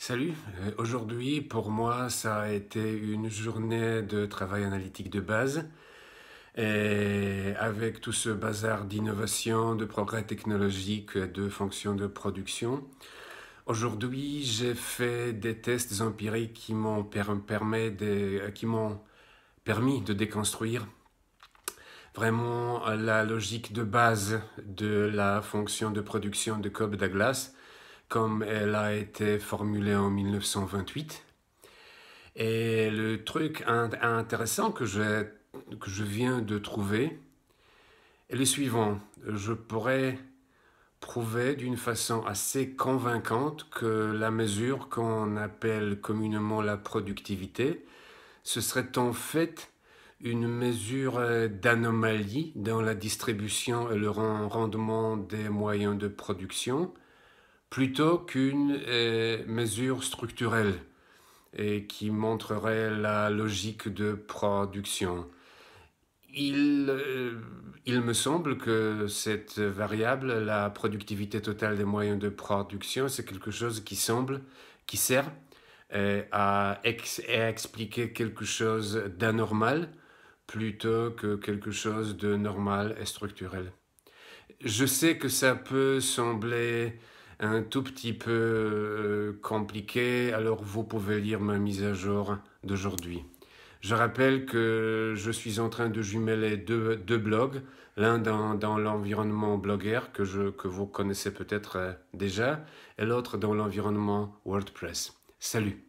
Salut, euh, aujourd'hui pour moi ça a été une journée de travail analytique de base et avec tout ce bazar d'innovation, de progrès technologique, de fonctions de production. Aujourd'hui j'ai fait des tests empiriques qui m'ont permis, euh, permis de déconstruire vraiment la logique de base de la fonction de production de Cobb Douglas comme elle a été formulée en 1928. Et le truc intéressant que je, je viens de trouver est le suivant. Je pourrais prouver d'une façon assez convaincante que la mesure qu'on appelle communément la productivité, ce serait en fait une mesure euh, d'anomalie dans la distribution et le rendement des moyens de production plutôt qu'une euh, mesure structurelle et euh, qui montrerait la logique de production. Il, euh, il me semble que cette variable, la productivité totale des moyens de production, c'est quelque chose qui semble, qui sert à, expliquer quelque chose d'anormal plutôt que quelque chose de normal et structurel. Je sais que ça peut sembler un tout petit peu euh, compliqué, alors vous pouvez lire ma mise à jour d'aujourd'hui. Je rappelle que je suis en train de jumeler deux, deux blogs, l'un dans, dans l'environnement blogueur que, je, que vous connaissez peut-être euh, déjà, et l'autre dans l'environnement WordPress. Salut